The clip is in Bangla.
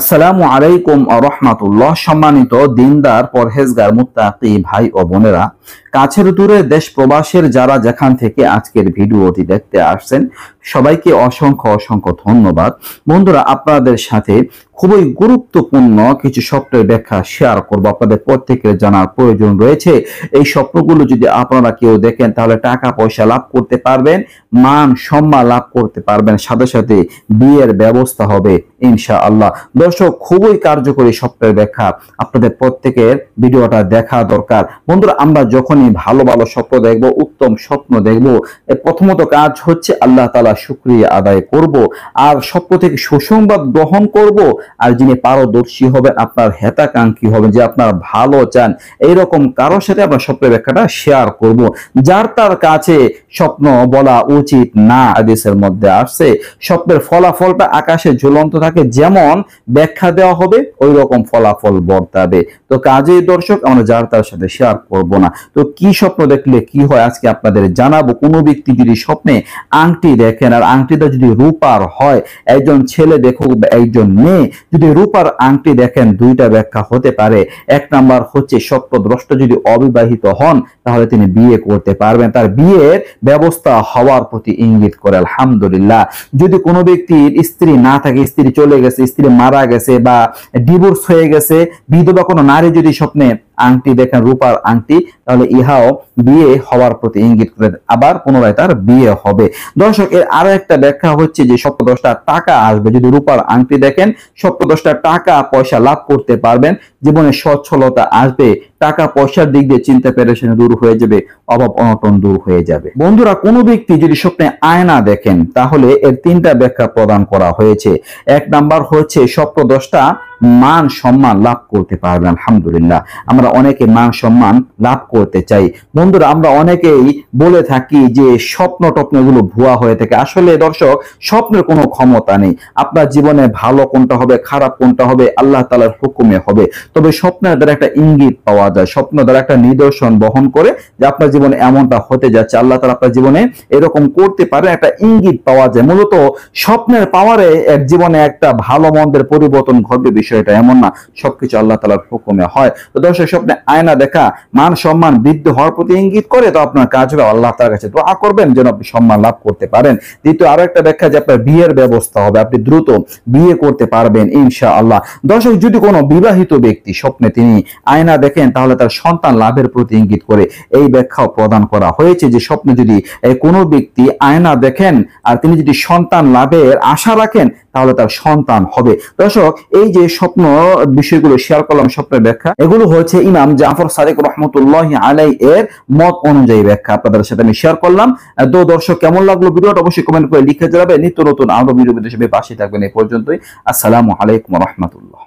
আসসালামু আলাইকুম রহমাতুল্লাহ সম্মানিত দিনদার পরহেজগার মুতাকি ভাই ও বোনেরা কাছের দূরে দেশ প্রবাসের যারা যেখান থেকে আজকের ভিডিওটি দেখতে আসছেন সবাইকে অসংখ্য অসংখ্য ধন্যবাদ বন্ধুরা আপনাদের সাথে খুবই গুরুত্বপূর্ণ কিছু স্বপ্নের ব্যাখ্যা শেয়ার করবো আপনাদের প্রত্যেকের জানার প্রয়োজন রয়েছে এই স্বপ্নগুলো যদি আপনারা কেউ দেখেন তাহলে টাকা পয়সা লাভ করতে পারবেন মান সম্মান লাভ করতে পারবেন সাথে সাথে বিয়ের ব্যবস্থা হবে ইনশা আল্লাহ দর্শক খুবই কার্যকরী স্বপ্নের ব্যাখ্যা আপনাদের প্রত্যেকের ভিডিওটা দেখা দরকার বন্ধুরা আমরা যখনই ভালো ভালো স্বপ্ন দেখব উত্তম স্বপ্ন দেখব প্রথমত কাজ হচ্ছে আল্লাহ তালা শুক্রিয়া আদায় করব আর স্বপ্ন থেকে সুসংবাদ গ্রহণ করব আর যিনি পারদর্শী হবেন আপনার হেতাকাঙ্ক্ষী হবেন যে আপনার ভালো চান এইরকম কারোর সাথে আমরা স্বপ্নের ব্যাখ্যাটা শেয়ার করব যার তার কাছে স্বপ্ন বলা উচিত না আদেশের মধ্যে আসছে স্বপ্নের ফলাফলটা আকাশে ঝুলন্ত থাকে যেমন ব্যাখ্যা দেওয়া হবে ওই রকম ফলাফল বর্তাবে তো কাজেই দর্শক আমরা যার তার সাথে শেয়ার করব না তো কি স্বপ্ন দেখলে কি হয় আজকে আপনাদের জানাবো কোনো ব্যক্তি যদি স্বপ্নে আংটি দেখেন আর আংটিটা যদি রূপার হয় একজন ছেলে দেখুক বা একজন মেয়ে যদি রূপার আংটি দেখেন দুইটা ব্যাখ্যা হতে পারে এক নাম্বার হচ্ছে স্বপ্নদ্রষ্ট যদি অবিবাহিত হন তাহলে তিনি বিয়ে করতে পারবেন তার বিয়ের ব্যবস্থা হওয়ার প্রতি ইঙ্গিত করে আলহামদুলিল্লাহ যদি কোনো ব্যক্তির স্ত্রী না থাকে স্ত্রী চলে গেছে স্ত্রী মারা গেছে বা ডিভোর্স হয়ে গেছে বিধবা কোনো নারী যদি স্বপ্নে আংটি দেখেন রূপার আংটি তাহলে ইহাও বিয়ে হওয়ার প্রতি ইঙ্গিত করে আবার পুনরায় তার বিয়ে হবে দর্শক এর আরো একটা ব্যাখ্যা হচ্ছে যে সপ্তদশটা টাকা আসবে যদি রূপার আংটি দেখেন সপ্তদশটা টাকা পয়সা লাভ করতে পারবেন জীবনে সচ্ছলতা আসবে টাকা পয়সার দিক দিয়ে চিন্তা পেরেছেন দূর হয়ে যাবে অভাব অনটন দূর হয়ে যাবে বন্ধুরা কোনো ব্যক্তি যদি স্বপ্নে আয়না দেখেন তাহলে এর তিনটা ব্যাখ্যা প্রদান করা হয়েছে এক নাম্বার হচ্ছে সপ্তদশটা মান সম্মান লাভ করতে পারবে আলহামদুলিল্লাহ আমরা অনেকে মান সম্মান লাভ করতে চাই বন্ধুরা আমরা অনেকেই বলে থাকি যে স্বপ্ন টপ্নগুলো ভুয়া হয়ে থাকে আসলে দর্শক স্বপ্নের কোনো ক্ষমতা নেই আপনার জীবনে ভালো কোনটা হবে খারাপ কোনটা হবে আল্লাহ তালার হুকুমে হবে তবে স্বপ্নের দ্বারা একটা ইঙ্গিত পাওয়া যায় স্বপ্ন দ্বারা একটা নিদর্শন বহন করে যে আপনার জীবনে এমনটা হতে যাচ্ছে আল্লাহ তালা আপনার জীবনে এরকম করতে পারে একটা ইঙ্গিত পাওয়া যায় মূলত স্বপ্নের পাওয়ারে এক জীবনে একটা ভালো মন্দের পরিবর্তন ঘটবে বিষয় বিষয়টা এমন না সবকিছু আল্লাহ তালার হুকুমে হয় তো দর্শক স্বপ্নে আয়না দেখা মান সম্মান বৃদ্ধি হওয়ার প্রতি ইঙ্গিত করে তো আপনার কাজ হবে আল্লাহ তার কাছে দোয়া করবেন যেন আপনি সম্মান লাভ করতে পারেন দ্বিতীয় আরো একটা ব্যাখ্যা যে আপনার বিয়ের ব্যবস্থা হবে আপনি দ্রুত বিয়ে করতে পারবেন ইনশা আল্লাহ দর্শক যদি কোনো বিবাহিত ব্যক্তি স্বপ্নে তিনি আয়না দেখেন তাহলে তার সন্তান লাভের প্রতি ইঙ্গিত করে এই ব্যাখ্যাও প্রদান করা হয়েছে যে স্বপ্নে যদি কোনো ব্যক্তি আয়না দেখেন আর তিনি যদি সন্তান লাভের আশা রাখেন তাহলে তার সন্তান হবে দর্শক এই যে স্বপ্ন বিষয়গুলো শেয়ার করলাম স্বপ্নের ব্যাখ্যা এগুলো হচ্ছে ইমাম জাফর সারেক রহমতুল্লাহ আলাই এর মত অনুযায়ী ব্যাখ্যা আপনাদের সাথে আমি শেয়ার করলাম তো দর্শক কেমন লাগলো ভিডিওটা অবশ্যই কমেন্ট করে লিখে যাবে নিত্য নতুন আরো ভিডিও হিসেবে পাশে থাকবেন এই পর্যন্তই আসসালামু আলাইকুম রহমতুল্লাহ